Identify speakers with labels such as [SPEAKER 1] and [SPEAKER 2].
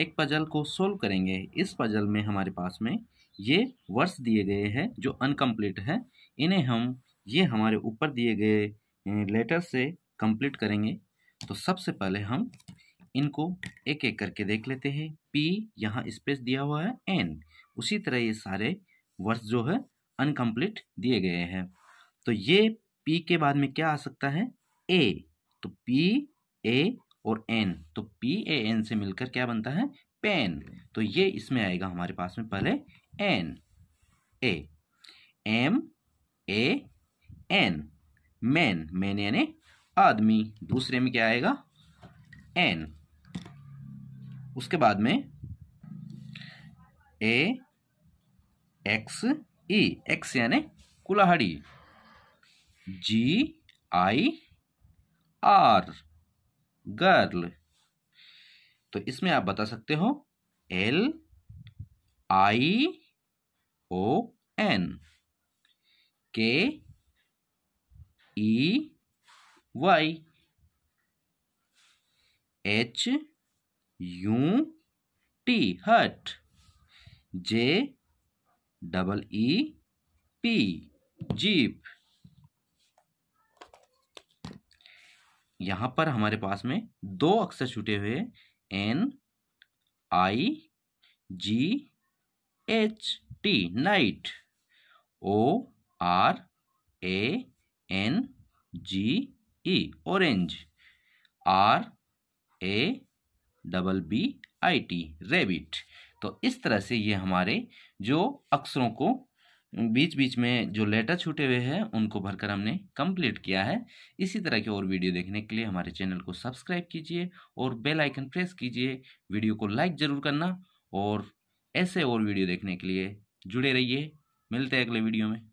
[SPEAKER 1] एक पजल को सोल्व करेंगे इस पजल में हमारे पास में ये वर्ड्स दिए गए हैं जो अनकम्प्लीट है इन्हें हम ये हमारे ऊपर दिए गए लेटर अं, से कंप्लीट करेंगे तो सबसे पहले हम इनको एक एक करके देख लेते हैं पी यहाँ स्पेस दिया हुआ है एन उसी तरह ये सारे वर्ड्स जो है अनकम्प्लीट दिए गए हैं तो ये पी के बाद में क्या आ सकता है ए तो पी ए और एन तो पी ए एन से मिलकर क्या बनता है पेन तो ये इसमें आएगा हमारे पास में पहले N A M A N man man यानी आदमी दूसरे में क्या आएगा एन उसके बाद में ए एक्स ई एक्स यानी कुल्हाड़ी जी आई आर गर्ल तो इसमें आप बता सकते हो L I O N K E Y H U T hut J double E P jeep यहां पर हमारे पास में दो अक्षर छूटे हुए N I G H T night O R A N G E orange R A double B I T rabbit तो इस तरह से ये हमारे जो अक्षरों को बीच बीच में जो लेटर छूटे हुए हैं उनको भरकर हमने कंप्लीट किया है इसी तरह के और वीडियो देखने के लिए हमारे चैनल को सब्सक्राइब कीजिए और बेल आइकन प्रेस कीजिए वीडियो को लाइक ज़रूर करना और ऐसे और वीडियो देखने के लिए जुड़े रहिए मिलते हैं अगले वीडियो में